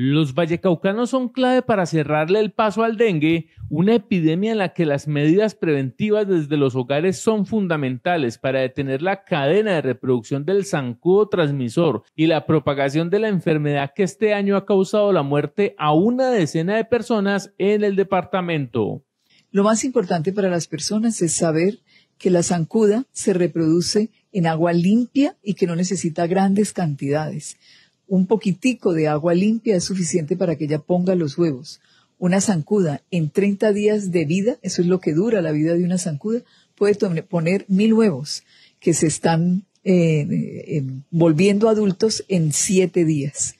Los vallecaucanos son clave para cerrarle el paso al dengue, una epidemia en la que las medidas preventivas desde los hogares son fundamentales para detener la cadena de reproducción del zancudo transmisor y la propagación de la enfermedad que este año ha causado la muerte a una decena de personas en el departamento. Lo más importante para las personas es saber que la zancuda se reproduce en agua limpia y que no necesita grandes cantidades. Un poquitico de agua limpia es suficiente para que ella ponga los huevos. Una zancuda en 30 días de vida, eso es lo que dura la vida de una zancuda, puede poner mil huevos que se están eh, eh, em, volviendo adultos en siete días.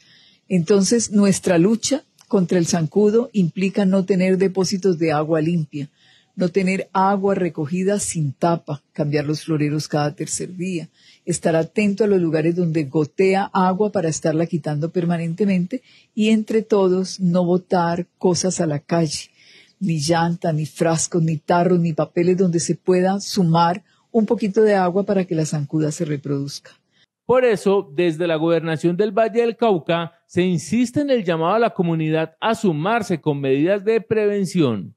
Entonces, nuestra lucha contra el zancudo implica no tener depósitos de agua limpia, no tener agua recogida sin tapa, cambiar los floreros cada tercer día, estar atento a los lugares donde gotea agua para estarla quitando permanentemente y entre todos no botar cosas a la calle, ni llanta, ni frascos, ni tarros, ni papeles donde se pueda sumar un poquito de agua para que la zancuda se reproduzca. Por eso, desde la gobernación del Valle del Cauca, se insiste en el llamado a la comunidad a sumarse con medidas de prevención.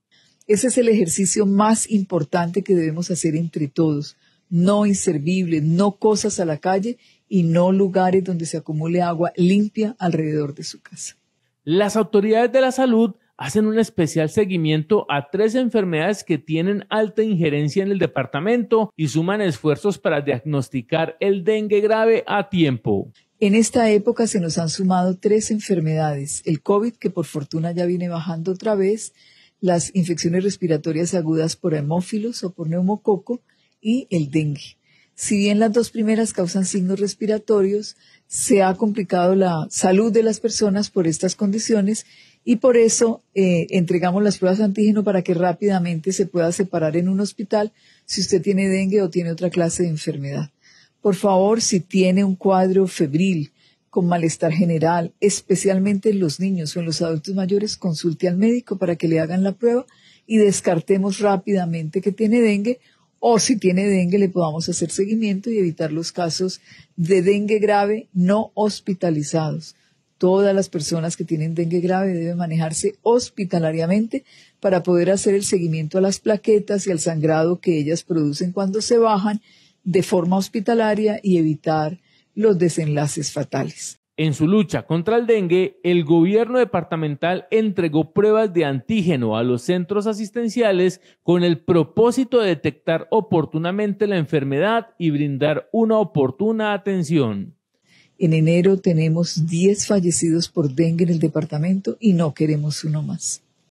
Ese es el ejercicio más importante que debemos hacer entre todos. No inservibles, no cosas a la calle y no lugares donde se acumule agua limpia alrededor de su casa. Las autoridades de la salud hacen un especial seguimiento a tres enfermedades que tienen alta injerencia en el departamento y suman esfuerzos para diagnosticar el dengue grave a tiempo. En esta época se nos han sumado tres enfermedades, el COVID, que por fortuna ya viene bajando otra vez, las infecciones respiratorias agudas por hemófilos o por neumococo y el dengue. Si bien las dos primeras causan signos respiratorios, se ha complicado la salud de las personas por estas condiciones y por eso eh, entregamos las pruebas de antígeno para que rápidamente se pueda separar en un hospital si usted tiene dengue o tiene otra clase de enfermedad. Por favor, si tiene un cuadro febril, con malestar general, especialmente en los niños o en los adultos mayores, consulte al médico para que le hagan la prueba y descartemos rápidamente que tiene dengue o si tiene dengue le podamos hacer seguimiento y evitar los casos de dengue grave no hospitalizados. Todas las personas que tienen dengue grave deben manejarse hospitalariamente para poder hacer el seguimiento a las plaquetas y al sangrado que ellas producen cuando se bajan de forma hospitalaria y evitar los desenlaces fatales. En su lucha contra el dengue, el gobierno departamental entregó pruebas de antígeno a los centros asistenciales con el propósito de detectar oportunamente la enfermedad y brindar una oportuna atención. En enero tenemos 10 fallecidos por dengue en el departamento y no queremos uno más.